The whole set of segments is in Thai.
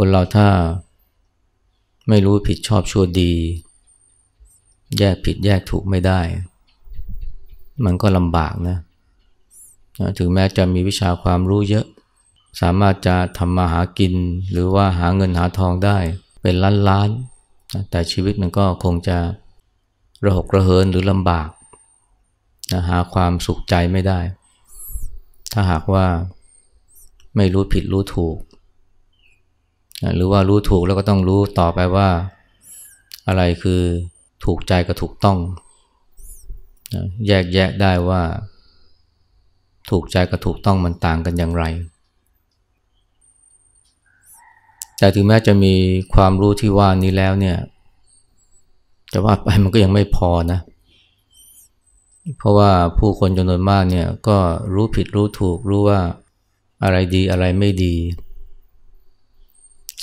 คนเราถ้าไม่รู้ผิดชอบชั่วดี แยกผิดแยกถูกไม่ได้ มันก็ลำบากนะถึงแม้จะมีวิชาความรู้เยอะ สามารถจะทำมาหากินหรือว่าหาเงินหาทองได้ เป็นล้านล้านแต่ชีวิตมันก็คงจะระหกระเหินหรือลำบากนะหาความสุขใจไม่ได้ ถ้าหากว่าไม่รู้ผิดรู้ถูกหรือว่ารู้ถูกแล้วก็ต้องรู้ต่อไปว่าอะไรคือถูกใจกับถูกต้องแยกแยะได้ว่า ถูกใจกับถูกต้องมันต่างกันอย่างไร แต่ถึงแม้จะมีความรู้ที่ว่านี้แล้วเนี่ยแต่ว่าไปมันก็ยังไม่พอนะเพราะว่าผู้คนจำนวนมากเนี่ยก็รู้ผิดรู้ถูกรู้ว่าอะไรดีอะไรไม่ดี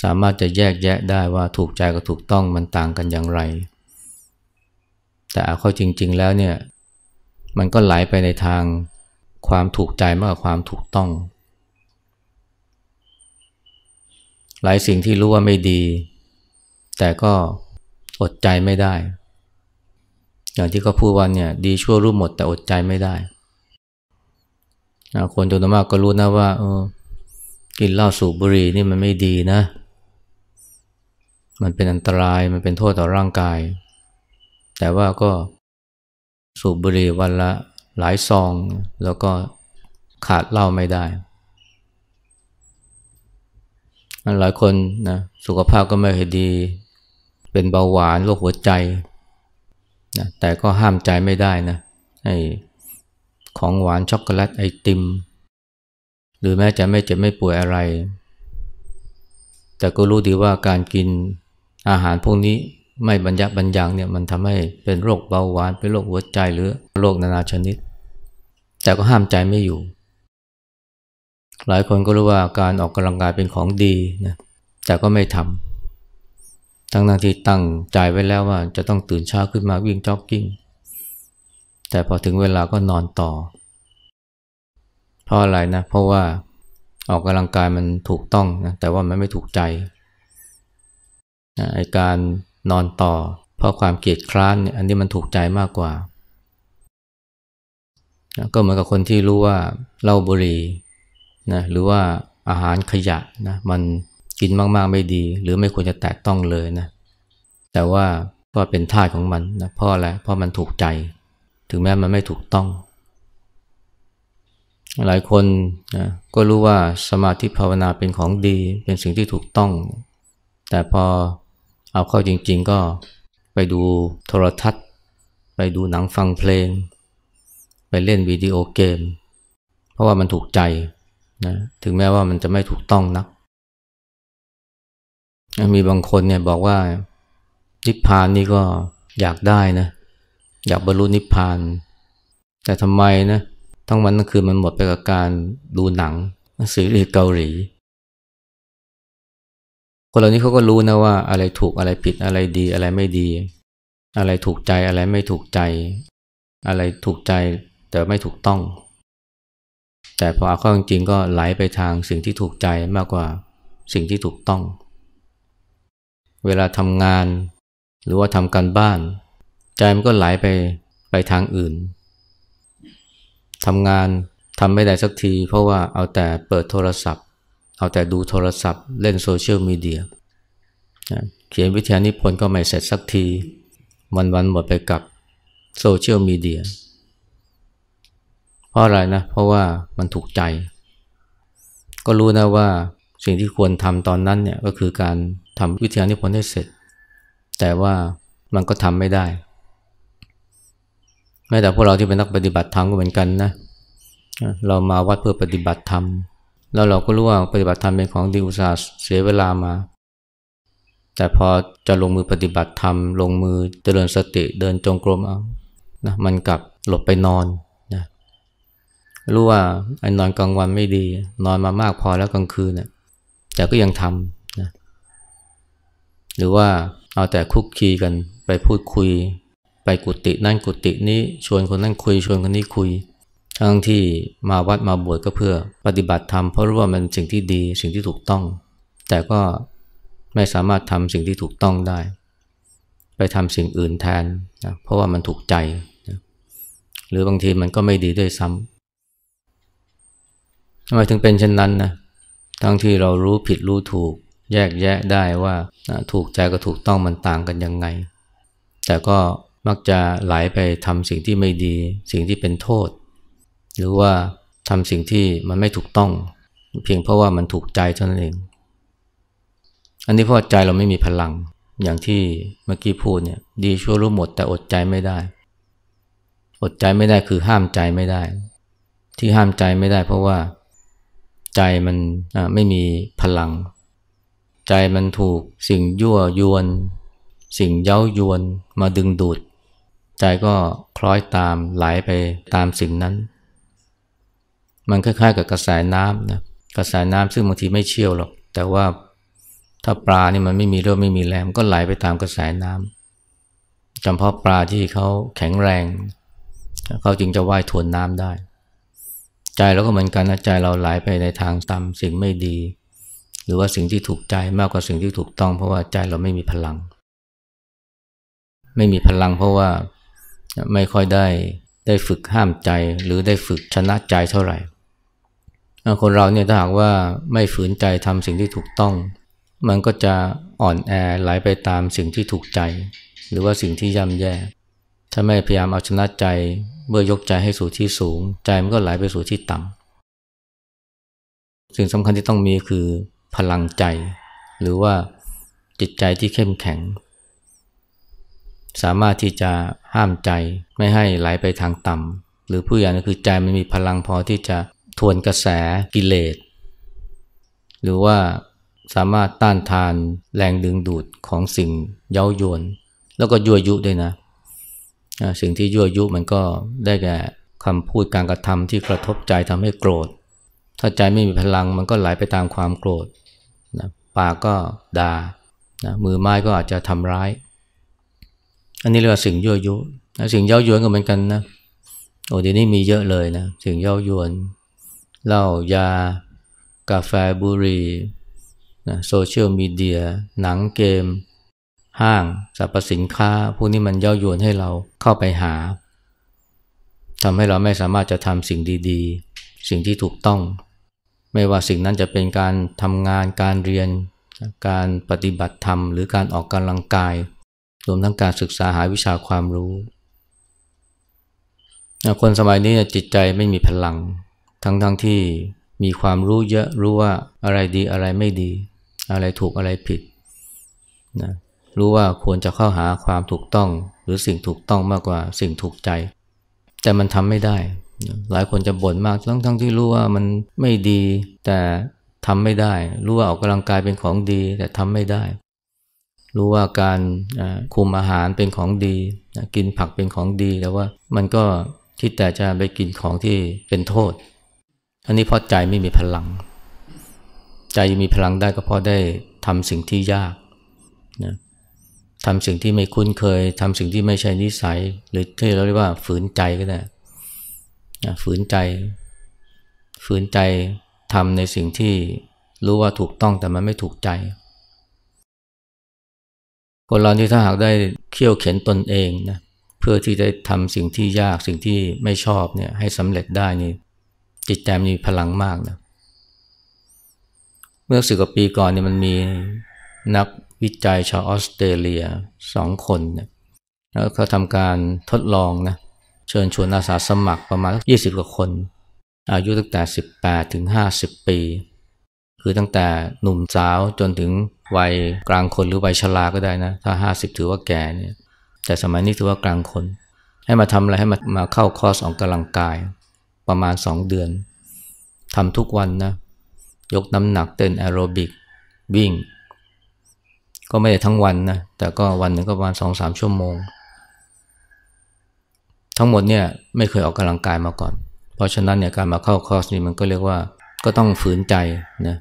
สามารถจะแยกแยะได้ว่าถูกใจกับถูกต้องมันต่างกันอย่างไร แต่เอาเข้าจริง ๆ แล้วเนี่ยมันก็ไหลไปในทางความถูกใจมากกว่าความถูกต้อง หลายสิ่งที่รู้ว่าไม่ดี แต่ก็อดใจไม่ได้ อย่างที่เขาพูดวันเนี่ยดีชั่วรู้หมดแต่อดใจไม่ได้คนจำนวนมากก็รู้นะว่าออกินเหล้าสูบบุหรี่นี่มันไม่ดีนะมันเป็นอันตรายมันเป็นโทษต่อร่างกาย แต่ว่าก็สูบบุหรี่วันละหลายซอง แล้วก็ขาดเหล้าไม่ได้ หลายคนนะสุขภาพก็ไม่ค่อยดี เป็นเบาหวานโรคหัวใจนะแต่ก็ห้ามใจไม่ได้นะไอของหวานช็อกโกแลตไอติม หรือแม้จะไม่เจ็บไม่ป่วยอะไร แต่ก็รู้ดีว่าการกินอาหารพวกนี้ไม่บรรยับบรรยังเนี่ยมันทำให้เป็นโรคเบาหวาน เป็นโรคหัวใจ หรือโรคนานาชนิดแต่ก็ห้ามใจไม่อยู่ หลายคนก็รู้ว่าการออกกำลังกายเป็นของดีนะแต่ก็ไม่ทำทั้งนั้นที่ตั้งใจไว้แล้วว่าจะต้องตื่นเช้าขึ้นมาวิ่งจ็อกกิ้งแต่พอถึงเวลาก็นอนต่อเพราะอะไรนะเพราะว่าออกกำลังกายมันถูกต้องนะแต่ว่ามันไม่ถูกใจไอการนอนต่อ เพราะความเกียดคร้านเนี่ยอันนี้มันถูกใจมากกว่าก็เหมือนกับคนที่รู้ว่าเหล้าบุหรี่นะหรือว่าอาหารขยะนะมันกินมาก ๆไม่ดี หรือไม่ควรจะแตะต้องเลยนะแต่ว่าก็เป็นท่าของมันนะเพราะอะไรเพราะมันถูกใจถึงแม้มันไม่ถูกต้อง หลายคนนะก็รู้ว่าสมาธิภาวนาเป็นของดีเป็นสิ่งที่ถูกต้อง แต่พอเอาเข้าจริงๆก็ไปดูโทรทัศน์ ไปดูหนังฟังเพลง ไปเล่นวิดีโอเกม เพราะว่ามันถูกใจนะถึงแม้ว่ามันจะไม่ถูกต้องนะัก มีบางคนเนี่ยบอกว่านิพพานนี่ก็อยากได้นะอยากบรรลุนิพพาน แต่ทำไมนะทั้งวันทั้งคืนมันหมดไปกับการดูหนังซีรีเกาหลีคนเหล่านี้เขาก็รู้นะว่าอะไรถูกอะไรผิดอะไรดีอะไรไม่ดี อะไรถูกใจอะไรไม่ถูกใจ อะไรถูกใจแต่ไม่ถูกต้อง แต่พอเอาข้อจริงก็ไหลไปทางสิ่งที่ถูกใจมากกว่าสิ่งที่ถูกต้อง เวลาทำงานหรือว่าทำการบ้าน ใจมันก็ไหลไปไปทางอื่นทำงานทำไม่ได้สักที เพราะว่าเอาแต่เปิดโทรศัพท์เอาแต่ดูโทรศัพท์เล่นโซเชียลมีเดียเขียนวิทยานิพนธ์ก็ไม่เสร็จสักทีวันวันหมดไปกับโซเชียลมีเดียเพราะอะไรนะเพราะว่ามันถูกใจ ก็รู้นะว่าสิ่งที่ควรทำตอนนั้นเนี่ยก็คือการทำวิทยานิพนธ์ให้เสร็จ แต่ว่ามันก็ทำไม่ได้แม้แต่พวกเราที่เป็นนักปฏิบัติธรรมก็เหมือนกันนะเรามาวัดเพื่อปฏิบัติธรรมแล้วเราก็รู้ว่าปฏิบัติธรรมเป็นของดีอุตสาห์เสียเวลามา แต่พอจะลงมือปฏิบัติธรรมลงมือเจริญสติเดินจงกรมเอานะมันกลับหลบไปนอนนะรู้ว่า ไอ้นอนกลางวันไม่ดี นอนมามากพอแล้วกลางคืนนะแต่ก็ยังทำนะหรือว่า เอาแต่คุกคีกันไปพูดคุย ไปกุฏินั่นกุฏินี้ชวนคนนั่นคุยชวนคนนี้คุยยทั้งที่มาวัดมาบวชก็เพื่อปฏิบัติธรรม เพราะรู้ว่ามันสิ่งที่ดีสิ่งที่ถูกต้อง แต่ก็ไม่สามารถทำสิ่งที่ถูกต้องได้ ไปทำสิ่งอื่นแทนนะเพราะว่ามันถูกใจนะหรือบางทีมันก็ไม่ดีด้วยซ้ำทำไมถึงเป็นเช่นนั้นนะทั้งที่เรารู้ผิดรู้ถูกแยกแยะได้ว่านะถูกใจกับถูกต้องมันต่างกันยังไง แต่ก็มักจะไหลไปทำสิ่งที่ไม่ดีสิ่งที่เป็นโทษหรือว่าทำสิ่งที่มันไม่ถูกต้อง เพียงเพราะว่ามันถูกใจเท่านั้นเอง อันนี้เพราะใจเราไม่มีพลังอย่างที่เมื่อกี้พูดเนี่ยดีชั่วรู้หมดแต่อดใจไม่ได้ อดใจไม่ได้คือห้ามใจไม่ได้ ที่ห้ามใจไม่ได้ เพราะว่าใจมันไม่มีพลัง ใจมันถูกสิ่งยั่วยวน สิ่งเย้ายวนมาดึงดูด ใจก็คล้อยตามไหลไปตามสิ่งนั้นมันคล้าย ๆกับกระแสน้ำนะกระแสน้ำซึ่งบางทีไม่เชี่ยวหรอก แต่ว่าถ้าปลานี่มันไม่มีเรื่องไม่มีแรงก็ไหลไปตามกระแสน้ำจำเพาะปลาที่เขาแข็งแรง เขาจึงจะว่ายทวนน้ำได้ ใจเราก็เหมือนกันนะใจเราไหลไปในทางต่ำสิ่งไม่ดี หรือว่าสิ่งที่ถูกใจมากกว่าสิ่งที่ถูกต้อง เพราะว่าใจเราไม่มีพลัง ไม่มีพลังเพราะว่าไม่ค่อยได้ได้ฝึกห้ามใจหรือได้ฝึกชนะใจเท่าไหร่คนเราเนี่ยถ้าหากว่าไม่ฝืนใจทำสิ่งที่ถูกต้อง มันก็จะอ่อนแอไหลไปตามสิ่งที่ถูกใจ หรือว่าสิ่งที่ย่ำแย่ ถ้าไม่พยายามเอาชนะใจเมื่อยกใจให้สู่ที่สูง ใจ มันก็ไหลไปสู่ที่ต่ำสิ่งสำคัญที่ต้องมีคือพลังใจ หรือว่าจิตใจที่เข้มแข็ง สามารถที่จะห้ามใจไม่ให้ไหลไปทางต่ำหรือผู้ใหญ่ก็คือใจมันมีพลังพอที่จะทวนกระแสกิเลสหรือว่าสามารถต้านทานแรงดึงดูดของสิ่งเย้ายวนแล้วก็ยั่วยุด้วยนะสิ่งที่ยั่วยุมันก็ได้แก่คำพูดการกระทำที่กระทบใจทำให้โกรธ ถ้าใจไม่มีพลังมันก็ไหลไปตามความโกรธนะปากก็ดา่านะมือไม้ก็อาจจะทำร้าย อันนี้เรียกว่าสิ่งยั่วยุนะสิ่งเย้ายวนก็เหมือนกันนะโอ้ดีนี้มีเยอะเลยนะสิ่งเย้ายวนเหล้ายา กาแฟบุหรี่นะโซเชียลมีเดีย หนังเกม ห้างสรรพสินค้า พวกนี้มันเย้ายวนให้เราเข้าไปหาทำให้เราไม่สามารถจะทำสิ่งดี ๆ สิ่งที่ถูกต้อง ไม่ว่าสิ่งนั้นจะเป็นการทำงานการเรียน การปฏิบัติธรรม หรือการออกกำลังกายรวมทั้งการศึกษาหาวิชาความรู้ คนสมัยนี้จิตใจไม่มีพลังทั้งๆทที่มีความรู้เยอะรู้ว่าอะไรดีอะไรไม่ดี อะไรถูกอะไรผิดนะรู้ว่าควรจะเข้าหาความถูกต้องหรือสิ่งถูกต้องมากกว่าสิ่งถูกใจ แต่มันทำไม่ได้ หลายคนจะบ่นมาก ทั้งๆทที่รู้ว่ามันไม่ดีแต่ทำไม่ได้ รู้ว่าออกกำลังกายเป็นของดีแต่ทำไม่ได้ รู้ว่าการคุมอาหารเป็นของดี กินผักเป็นของดีแต่ว่ามันก็คิดแต่จะไปกินของที่เป็นโทษอันนี้เพราะใจไม่มีพลัง ใจมีพลังได้ก็เพราะได้ทำสิ่งที่ยากนะทำสิ่งที่ไม่คุ้นเคยทำสิ่งที่ไม่ใช่นิสัย หรือที่เราเรียกว่าฝืนใจก็ได้นะฝืนใจ ฝืนใจทำในสิ่งที่รู้ว่าถูกต้องแต่มันไม่ถูกใจ คนเราที่ถ้าหากได้เขี่ยวเข็นตนเองนะเพื่อที่จะทำสิ่งที่ยากสิ่งที่ไม่ชอบเนี่ยให้สำเร็จได้นี่จิตใจมีพลังมากนะ เมื่อสิบกว่าปีก่อนเนี่ยมันมีนักวิจัยชาวออสเตรเลียสองคนเนี่ยแล้วเขาทำการทดลองนะเชิญชวนอาสาสมัครประมาณ 20กว่าคน อายุตั้งแต่ 18ถึง50 ปี คือตั้งแต่หนุ่มสาวจนถึง วัยกลางคนหรือวัยชราก็ได้นะถ้า 50 ถือว่าแก่เนี่ยแต่สมัยนี้ถือว่ากลางคน ให้มาทำอะไรให้มามาเข้าคอร์สออกกำลังกายประมาณสองเดือนทำทุกวันนะยกน้ำหนักเต้นแอโรบิกวิ่ง ก็ไม่ได้ทั้งวันนะแต่ก็วันหนึ่งก็ประมาณสองสามชั่วโมงทั้งหมดเนี่ยไม่เคยออกกำลังกายมาก่อน เพราะฉะนั้นเนี่ยการมาเข้าคอร์สนี้มันก็เรียกว่าก็ต้องฝืนใจนะ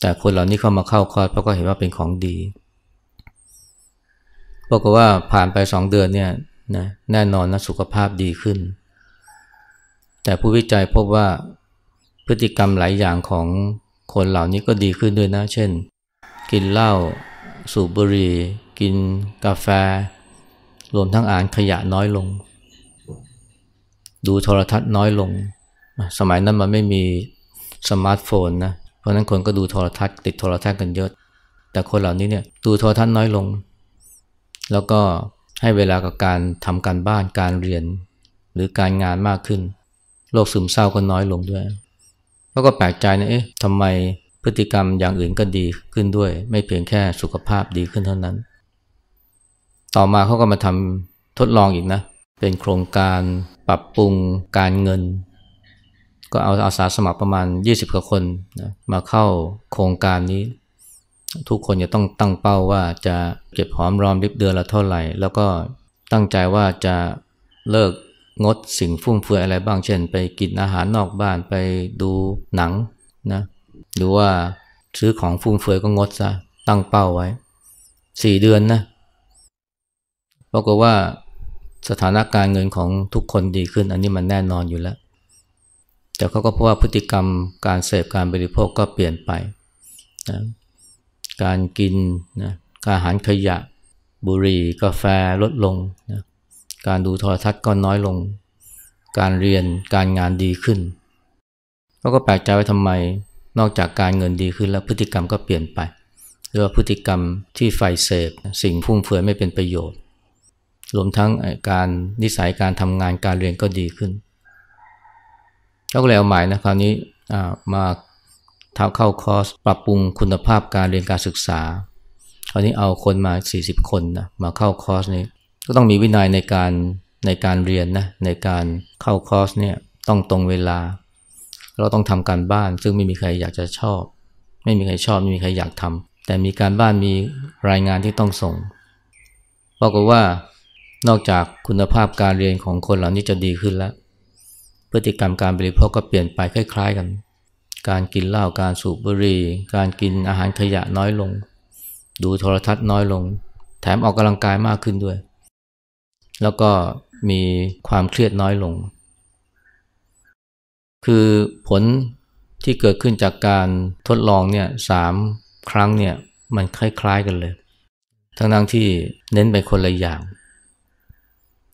แต่คนเหล่านี้เข้ามาเข้าคอร์สเพราะก็เห็นว่าเป็นของดีปรากว่าผ่านไปสองเดือนเนี่ยนะแน่นอนนะสุขภาพดีขึ้นแต่ผู้วิจัยพบว่าพฤติกรรมหลายอย่างของคนเหล่านี้ก็ดีขึ้นด้วยนะ เช่น กินเหล้า สูบบุหรี่ กิน กาแฟ รวมทั้งอ่านขยะน้อยลง ดูโทรทัศน์น้อยลง สมัยนั้นมันไม่มีสมาร์ทโฟนนะ เพราะนั้นคนก็ดูโทรทัศน์ติดโทรทัศน์กันเยอะ แต่คนเหล่านี้เนี่ยดูโทรทัศน์น้อยลง แล้วก็ให้เวลากับการทำการบ้าน การเรียน หรือการงานมากขึ้นโรคซึมเศร้าก็น้อยลงด้วย แล้วก็แปลกใจนะ เอ๊ะทำไมพฤติกรรมอย่างอื่นก็ดีขึ้นด้วย ไม่เพียงแค่สุขภาพดีขึ้นเท่านั้น ต่อมาเขาก็มาทำทดลองอีกนะ เป็นโครงการปรับปรุงการเงิน ก็เอาอาสาสมัครประมาณ 20กว่าคนนะ มาเข้าโครงการนี้ ทุกคนจะต้องตั้งเป้าว่าจะเก็บหอมรอมริบเดือนละเท่าไหร่ แล้วก็ตั้งใจว่าจะเลิกงดสิ่งฟุ่มเฟือยอะไรบ้างเช่น ไปกินอาหารนอกบ้านไปดูหนังนะหรือว่าซื้อของฟุ่มเฟือยก็งดซะตั้งเป้าไว้สี่เดือนนะปรากฏว่าสถานการณ์เงินของทุกคนดีขึ้นอันนี้มันแน่นอนอยู่แล้วแต่เขาก็พบว่าพฤติกรรมการเสพการบริโภคก็เปลี่ยนไปนะการกินนะอาหารขยะ บุหรี่ กาแฟลดลงนะการดูโทรทัศน์ก็น้อยลง การเรียนการงานดีขึ้นเขาก็แปลกใจว่าทำไม นอกจากการเงินดีขึ้น แล้วพฤติกรรมก็เปลี่ยนไป หรือว่าพฤติกรรมที่ไฟเสพสิ่งฟุ่มเฟือยไม่เป็นประโยชน์ รวมทั้งการนิสัยการทำงานการเรียนก็ดีขึ้นเขาก็เลยเอาใหม่นะคราวนี้มาท้าเข้าคอร์สปรับปรุงคุณภาพการเรียนการศึกษา คราวนี้เอาคนมา 40 คนนะมาเข้าคอร์สนี้ก็ต้องมีวินัยในการในการเรียนนะในการเข้าคอร์สเนี่ยต้องตรงเวลา เราต้องทำการบ้าน ซึ่งไม่มีใครอยากจะชอบ ไม่มีใครชอบไม่มีใครอยากทำแต่มีการบ้านมีรายงานที่ต้องส่งบอกว่านอกจากคุณภาพการเรียนของคนเหล่านี้จะดีขึ้นแล้วพฤติกรรมการบริโภคก็เปลี่ยนไปคล้ายๆกัน การกินเหล้าการสูบบุหรี่การกินอาหารขยะน้อยลง ดูโทรทัศน์น้อยลง แถมออกกำลังกายมากขึ้นด้วยแล้วก็มีความเครียดน้อยลง คือผลที่เกิดขึ้นจากการทดลองเนี่ยสามครั้งเนี่ยมันคล้ายๆกันเลย ทั้งนั้นที่เน้นไปคนละอย่าง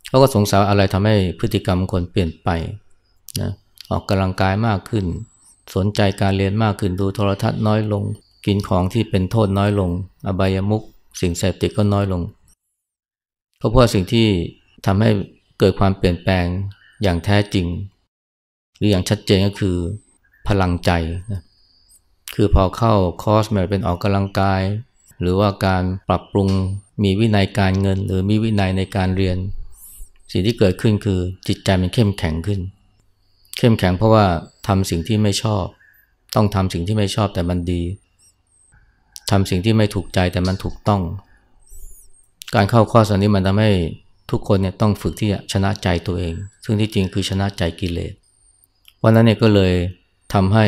เขาก็สงสัยอะไรทำให้พฤติกรรมคนเปลี่ยนไปนะออกกำลังกายมากขึ้น สนใจการเรียนมากขึ้น ดูโทรทัศน์น้อยลง กินของที่เป็นโทษน้อยลง อบายามุกสิ่งเสพติดก็น้อยลงราเพราะสิ่งที่ทำให้เกิดความเปลี่ยนแปลงอย่างแท้จริงหรืออย่างชัดเจนก็คือ พลังใจนะคือพอเข้าคอร์สแมบเป็นออกกำลังกาย หรือว่าการปรับปรุงมีวินัยการเงิน หรือมีวินัยในการเรียน สิ่งที่เกิดขึ้นคือจิตใจมันเข้มแข็งขึ้น เข้มแข็งเพราะว่าทำสิ่งที่ไม่ชอบ ต้องทำสิ่งที่ไม่ชอบแต่มันดีทำสิ่งที่ไม่ถูกใจแต่มันถูกต้องการเข้าข้อสันนี้มันทำให้ทุกคนเนี่ยต้องฝึกที่จะชนะใจตัวเอง ซึ่งที่จริงคือชนะใจกิเลสวันนั้นเนี่ยก็เลยทำให้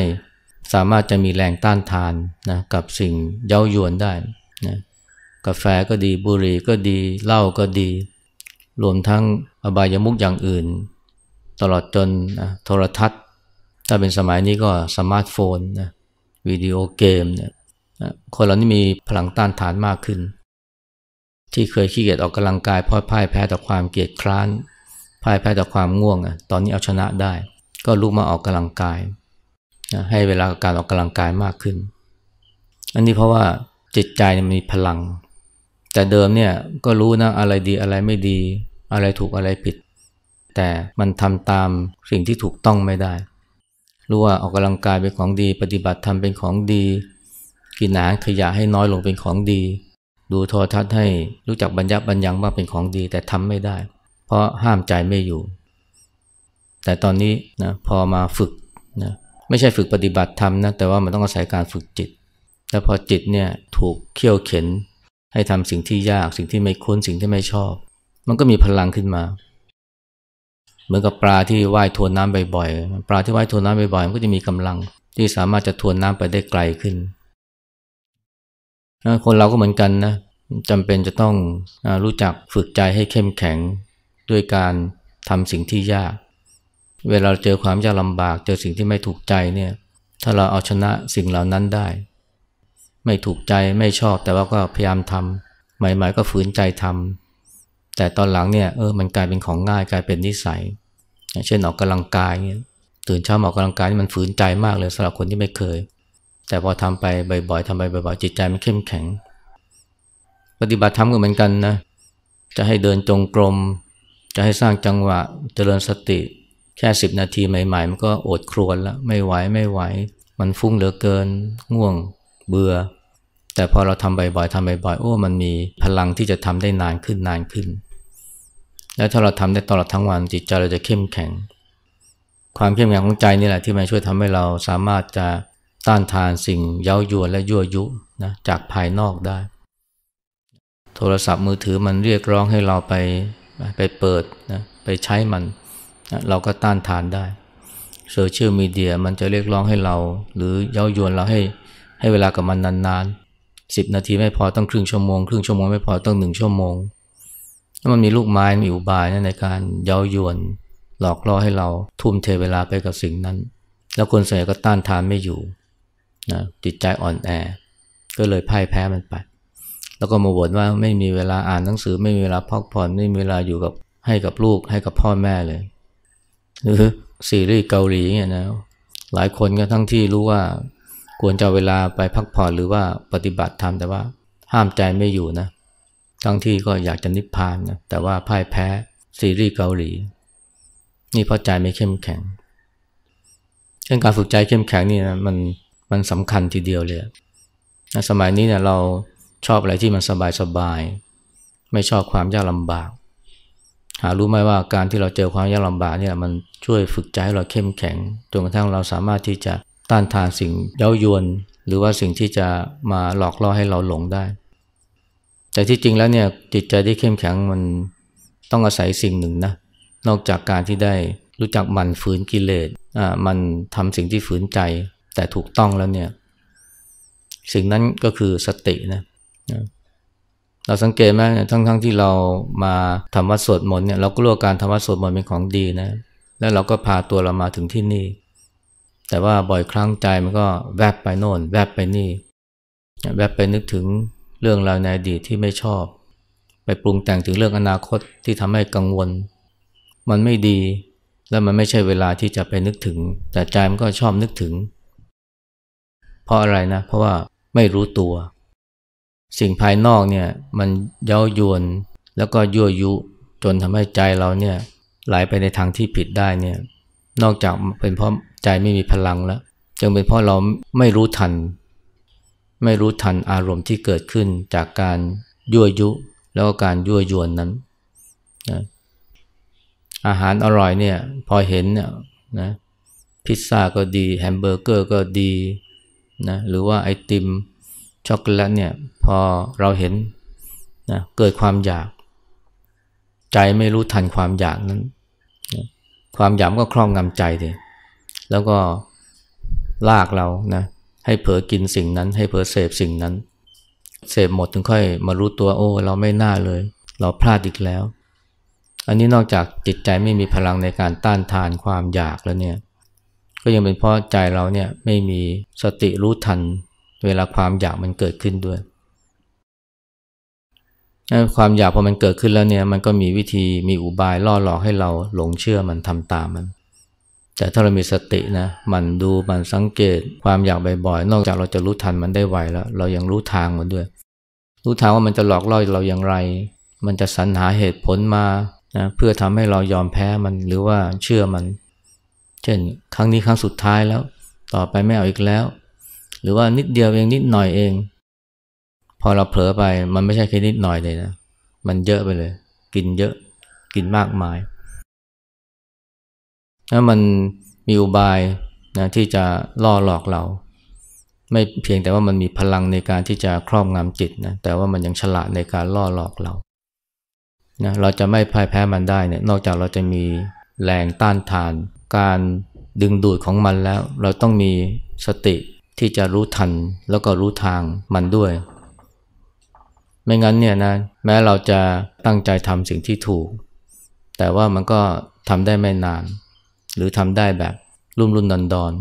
สามารถจะมีแรงต้านทานนะกับสิ่งเย้ายวนได้นะกาแฟก็ดีบุหรี่ก็ดีเหล้าก็ดี รวมทั้งอบายามุกอย่างอื่น ตลอดจนนะโทรทัศน์ถ้าเป็นสมัยนี้ก็สมาร์ทโฟนนะวิดีโอเกมเนี่ยคนเรานี่มีพลังต้านทานมากขึ้นที่เคยขี้เกียจออกกำลังกายเพราะพ่ายแพ้ต่อความเกียจคร้านพ่ายแพ้ต่อความง่วงอ่ะตอนนี้เอาชนะได้ ก็ลุกมาออกกำลังกายให้เวลาการออกกำลังกายมากขึ้น อันนี้เพราะว่าจิตใจมันมีพลัง แต่เดิมเนี่ยก็รู้นะอะไรดีอะไรไม่ดี อะไรถูกอะไรผิด แต่มันทำตามสิ่งที่ถูกต้องไม่ได้รู้ว่าออกกำลังกายเป็นของดีปฏิบัติธรรมเป็นของดีกินอาหารขยะให้น้อยลงเป็นของดีดูโทรทัศน์ให้รู้จักบรรยับบรรยังว่าเป็นของดี แต่ทำไม่ได้ เพราะห้ามใจไม่อยู่ แต่ตอนนี้นะพอมาฝึกนะไม่ใช่ฝึกปฏิบัติธรรมนะ แต่ว่ามันต้องอาศัยการฝึกจิตแล้วพอจิตเนี่ยถูกเขี่ยวเข็นให้ทำสิ่งที่ยาก สิ่งที่ไม่คุ้นสิ่งที่ไม่ชอบ มันก็มีพลังขึ้นมา เหมือนกับปลาที่ว่ายทวนน้ำบ่อยๆปลาที่ว่ายทวนน้ำบ่อยๆมันก็จะมีกำลังที่สามารถจะทวนน้ำไปได้ไกลขึ้นคนเราก็เหมือนกันนะจำเป็นจะต้องรู้จักฝึกใจให้เข้มแข็งด้วยการทำสิ่งที่ยาก เวลาเจอความยากลำบาก เจอสิ่งที่ไม่ถูกใจเนี่ยถ้าเราเอาชนะสิ่งเหล่านั้นได้ ไม่ถูกใจไม่ชอบแต่ว่าก็พยายามทำใหม่ ๆ ก็ฝืนใจทำแต่ตอนหลังเนี่ยเออมันกลายเป็นของง่ายกลายเป็นนิสัย เช่นออกกำลังกายเนี่ยตื่นเช้าออกกำลังกายมันฝืนใจมากเลยสำหรับคนที่ไม่เคยแต่พอทำไปบ่อยๆทำไปบ่อยๆจิตใจมันเข้มแข็ง ปฏิบัติธรรมก็เหมือนกันนะจะให้เดินจงกรมจะให้สร้างจังหวะเจริญสติแค่สิบนาทีใหม่ๆมันก็อดครวนแล้วไม่ไหวไม่ไหว มันฟุ้งเหลือเกินง่วง เบื่อแต่พอเราทำบ่อยๆทำบ่อยๆโอ้มันมีพลังที่จะทำได้นานขึ้นนานขึ้น แล้วถ้าเราทำได้ตลอดทั้งวัน จิตใจเราจะเข้มแข็งความเข้มแข็งของใจนี่แหละ ที่มันช่วยทำให้เราสามารถจะต้านทานสิ่ง เย้ายวนและยั่วยุนะจากภายนอกได้ โทรศัพท์มือถือมันเรียกร้องให้เราไปไปเปิดนะไปใช้มันนะเราก็ต้านทานได้โซเชียลมีเดียมันจะเรียกร้องให้เรา หรือเย้ายวนเราให้ให้เวลากับมันนานๆสิบนาทีไม่พอต้องครึ่งชั่วโมงครึ่งชั่วโมงไม่พอต้องหนึ่งชั่วโมงมันมีลูกไม้มีอุบายนะในการเย้ายวนหลอกล่อให้เราทุ่มเทเวลาไปกับสิ่งนั้น แล้วคนส่วนใหญ่ก็ต้านทานไม่อยู่นะจิตใจอ่อนแอก็เลยพ่ายแพ้มันไป แล้วก็มาบ่นว่าไม่มีเวลาอ่านหนังสือไม่มีเวลาพักผ่อนไม่มีเวลาอยู่กับให้กับลูกให้กับพ่อแม่เลยหรือซีรีส์เกาหลีเนี่ยนะหลายคนก็ทั้งที่รู้ว่าควรจะเวลาไปพักผ่อนหรือว่าปฏิบัติธรรมแต่ว่า ห้ามใจไม่อยู่นะทั้งที่ก็อยากจะนิพพานนะแต่ว่าพ่ายแพ้ ซีรีส์เกาหลีนี่เพราะใจไม่เข้มแข็งเรื่องการฝึกใจเข้มแข็งนี่นะมันมันสำคัญทีเดียวเลยสมัยนี้เนี่ยเราชอบอะไรที่มันสบายสบาย ไม่ชอบความยากลำบาก หารู้ไหมว่าการที่เราเจอความยากลำบากเนี่ยมันช่วยฝึกใจให้เราเข้มแข็ง จนกระทั่งเราสามารถที่จะต้านทานสิ่งเย้ายวน หรือว่าสิ่งที่จะมาหลอกล่อให้เราหลงได้ แต่ที่จริงแล้วเนี่ยจิตใจที่เข้มแข็งมันต้องอาศัยสิ่งหนึ่งนะ นอกจากการที่ได้รู้จักมันฝืนกิเลส อ่า มันทำสิ่งที่ฝืนใจแต่ถูกต้องแล้วเนี่ย สิ่งนั้นก็คือสตินะ เราสังเกตไหมทั้งๆทที่เรามาทำวัดสวดมนต์เนี่ย เราก็รู้การทำวัดสวดมนต์เป็นของดีนะ แล้วเราก็พาตัวเรามาถึงที่นี่ แต่ว่าบ่อยครั้งใจมันก็แวบไปโน่น แวบไปนี่ แวบไปนึกถึงเรื่องราวในอดีตที่ไม่ชอบ ไปปรุงแต่งถึงเรื่องอนาคตที่ทำให้กังวล มันไม่ดี และมันไม่ใช่เวลาที่จะไปนึกถึง แต่ใจมันก็ชอบนึกถึงเพราะอะไรนะ เพราะว่าไม่รู้ตัว สิ่งภายนอกเนี่ยมันเย้ายวน แล้วก็ยั่วยุ จนทำให้ใจเราเนี่ยไหลไปในทางที่ผิดได้เนี่ย นอกจากเป็นเพราะใจไม่มีพลังแล้ว จึงเป็นเพราะเราไม่รู้ทัน ไม่รู้ทันอารมณ์ที่เกิดขึ้นจากการยั่วยุแล้วก็การยั่วยวนนั้นนะอาหารอร่อยเนี่ยพอเห็นเนี่ยนะ พิซซ่าก็ดีแฮมเบอร์เกอร์ก็ดีนะหรือว่าไอติมช็อกโกแลตเนี่ย พอเราเห็นนะเกิดความอยาก ใจไม่รู้ทันความอยากนั้นนะความอยากก็ครอบงำใจเลยแล้วก็ลากเรานะให้เผลอกินสิ่งนั้น ให้เผลอเสพสิ่งนั้นเสพหมดถึงค่อย มารู้ตัวโอ้เราไม่น่าเลย เราพลาดอีกแล้ว อันนี้นอกจากจิตใจไม่มีพลังในการต้านทานความอยากแล้วเนี่ยก็ยังเป็นเพราะใจเราเนี่ยไม่มีสติรู้ทันเวลาความอยากมันเกิดขึ้นด้วย ความอยากพอมันเกิดขึ้นแล้วเนี่ยมันก็มีวิธีมีอุบายล่อหลอกให้เราหลงเชื่อมันทำตามมัน แต่ถ้าเรามีสตินะมันดูมันสังเกตความอยากบ่อยๆ นอกจากเราจะรู้ทันมันได้ไวแล้ว เรายังรู้ทางมันด้วย รู้ทางว่ามันจะหลอกล่อเราอย่างไร มันจะสรรหาเหตุผลมานะเพื่อทำให้เรายอมแพ้มันหรือว่าเชื่อมันเช่นครั้งนี้ครั้งสุดท้ายแล้ว ต่อไปไม่เอาอีกแล้ว หรือว่านิดเดียวเองนิดหน่อยเอง พอเราเผลอไปมันไม่ใช่แค่นิดหน่อยเลยนะมันเยอะไปเลย กินเยอะ กินมากมายถ้ามันมีอุบายนะที่จะล่อหลอกเรา ไม่เพียงแต่ว่ามันมีพลังในการที่จะครอบงำจิตนะแต่ว่ามันยังฉลาดในการล่อหลอกเรานะเราจะไม่พ่ายแพ้มันได้เนี่ยนอกจากเราจะมีแรงต้านทานการดึงดูดของมันแล้ว เราต้องมีสติที่จะรู้ทันแล้วก็รู้ทางมันด้วย ไม่งั้นเนี่ยนะ แม้เราจะตั้งใจทำสิ่งที่ถูก แต่ว่ามันก็ทำได้ไม่นาน หรือทำได้แบบรุ่มรุ่นดอนดอน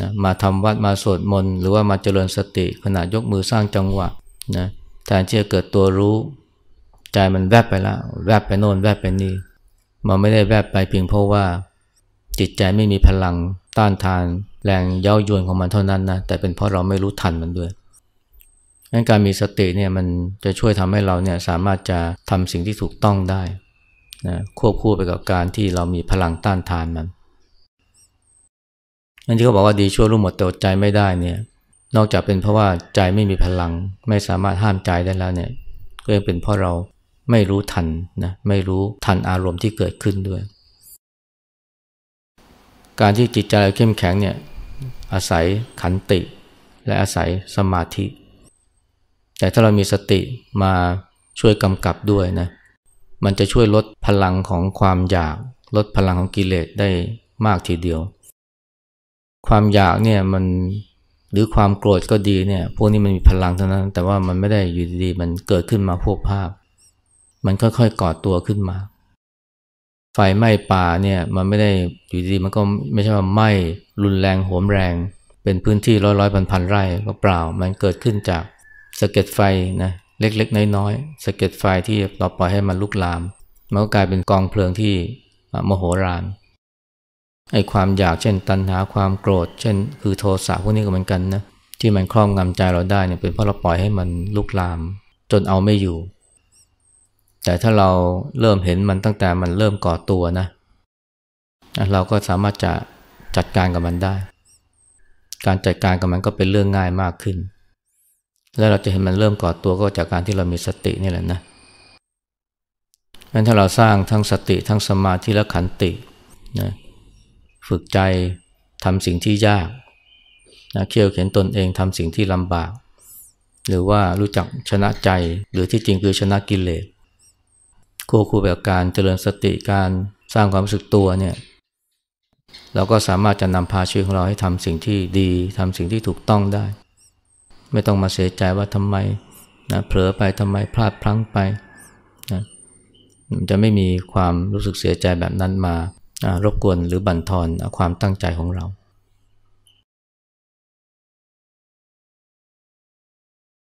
นะมาทำวัดมาสวดมนต์หรือว่ามาเจริญสติขณะยกมือสร้างจังหวะนะแทนที่จะเกิดตัวรู้ใจมันแวบไปแล้ว แวบไปโน่นแวบไปนี่มันไม่ได้แวบไปเพียงเพราะว่าจิตใจไม่มีพลังต้านทานแรงเย้ายวนของมันเท่านั้นนะแต่เป็นเพราะเราไม่รู้ทันมันด้วยงั้นการมีสติเนี่ยมัน จะช่วยทำให้เราเนี่ยสามารถจะทำสิ่งที่ถูกต้องได้นะควบคู่ไปกับการที่เรามีพลังต้านทานมันอันที่เขาบอกว่าดีชั่วรู้หมดแต่อดใจไม่ได้เนี่ยนอกจากเป็นเพราะว่าใจไม่มีพลังไม่สามารถห้ามใจได้แล้วเนี่ยก็ยังเป็นเพราะเราไม่รู้ทันนะไม่รู้ทันอารมณ์ที่เกิดขึ้นด้วยการที่จิตใจเราเข้มแข็งเนี่ย อาศัยขันติ และอาศัยสมาธิ แต่ถ้าเรามีสติมาช่วยกำกับด้วยนะมันจะช่วยลดพลังของความอยากลดพลังของกิเลสได้มากทีเดียว ความอยากเนี่ยมันหรือความโกรธก็ดีเนี่ยพวกนี้มันมีพลังเท่านั้น แต่ว่ามันไม่ได้อยู่ดีๆมันเกิดขึ้นมาพวกภาพมันค่อยๆ ก่อตัวขึ้นมาไฟไหม้ป่าเนี่ยมันไม่ได้อยู่ดีมันก็ไม่ใช่ว่าไหม้รุนแรงโหมแรง เป็นพื้นที่ร้อยร้อยพันพันไร่ก็เปล่า มันเกิดขึ้นจากสะเก็ดไฟนะเล็กๆน้อยๆสะเก็ดไฟที่เราปล่อยให้มันลุกลามมันก็กลายเป็นกองเพลิงที่มโหฬารไอ้ความอยากเช่นตัณหาความโกรธ เช่น คือโทสะพวกนี้ก็เหมือนกันนะที่มันครอบงำใจเราได้เนี่ยเป็นเพราะเราปล่อยให้มันลุกลาม จนเอาไม่อยู่แต่ถ้าเราเริ่มเห็นมันตั้งแต่มันเริ่มก่อตัวนะ เราก็สามารถจะจัดการกับมันได้ การจัดการกับมันก็เป็นเรื่องง่ายมากขึ้น แล้วเราจะเห็นมันเริ่มก่อตัวก็จากการที่เรามีสตินี่แหละนะงั้นถ้าเราสร้างทั้งสติทั้งสมาธิและขันตินะฝึกใจทำสิ่งที่ยากนะเคี่ยวเข็นตนเองทำสิ่งที่ลำบาก หรือว่ารู้จักชนะใจหรือที่จริงคือชนะกิเลสควบคู่แบบการเจริญสติการสร้างความรู้สึกตัวเนี่ยเราก็สามารถจะนำพาชีวิตของเราให้ทำสิ่งที่ดีทำสิ่งที่ถูกต้องได้ ไม่ต้องมาเสียใจว่าทำไมนะเผลอไปทำไมพลาดพลั้งไปนะมันจะไม่มีความรู้สึกเสียใจแบบนั้นมารบกวนหรือบั่นทอนความตั้งใจของเรา